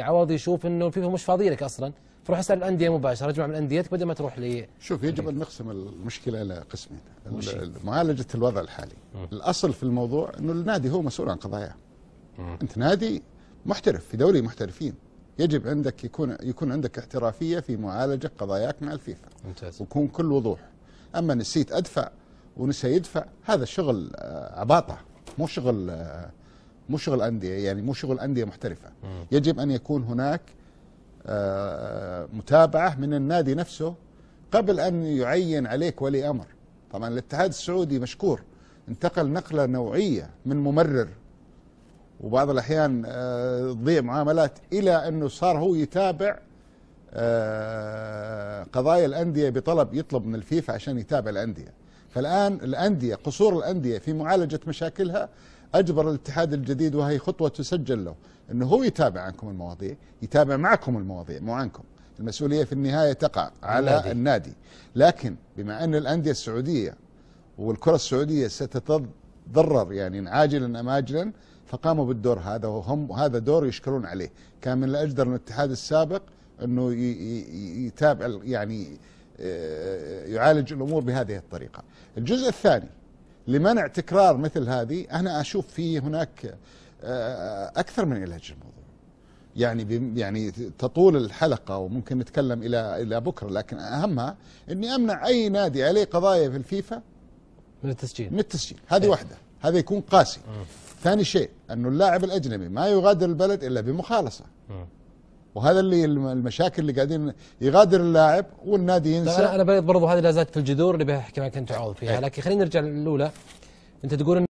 عوض يشوف انه الفيفا مش فاضي لك اصلا فروح اسال الانديه مباشره اجمع من انديتك بدل ما تروح لي شوف يجب ان نقسم المشكله الى قسمين معالجه الوضع الحالي م. الاصل في الموضوع انه النادي هو مسؤول عن قضاياه انت نادي محترف في دوري محترفين يجب عندك يكون يكون عندك احترافيه في معالجه قضاياك مع الفيفا ممتاز ويكون كل وضوح اما نسيت ادفع ونسى يدفع هذا شغل آه، عباطه مو شغل آه، مو شغل انديه يعني مو شغل انديه محترفه يجب ان يكون هناك آه، آه، متابعه من النادي نفسه قبل ان يعين عليك ولي امر طبعا الاتحاد السعودي مشكور انتقل نقله نوعيه من ممرر وبعض الاحيان آه، تضيع معاملات الى انه صار هو يتابع قضايا الانديه بطلب يطلب من الفيفا عشان يتابع الانديه فالآن الأندية قصور الأندية في معالجة مشاكلها أجبر الاتحاد الجديد وهي خطوة تسجل له أنه هو يتابع عنكم المواضيع يتابع معكم المواضيع مو عنكم المسؤولية في النهاية تقع على النادي, النادي. لكن بما أن الأندية السعودية والكرة السعودية ستتضرر يعني عاجلا أم آجلا فقاموا بالدور هذا وهم هذا دور يشكرون عليه كان من الأجدر الاتحاد السابق أنه يتابع يعني يعالج الامور بهذه الطريقه. الجزء الثاني لمنع تكرار مثل هذه انا اشوف في هناك آه، آه، اكثر من علاج الموضوع. يعني يعني تطول الحلقه وممكن نتكلم الى الى بكره لكن اهمها اني امنع اي نادي عليه قضايا في الفيفا من التسجيل من التسجيل هذه إيه؟ واحده هذا يكون قاسي. آه. ثاني شيء انه اللاعب الاجنبي ما يغادر البلد الا بمخالصه. وهذا اللي المشاكل اللي قاعدين يغادر اللاعب والنادي ينسى انا برضو هذه لازالت في الجذور اللي بحكي معك انت عوض فيها إيه. لكن خلينا نرجع للاولى انت تقول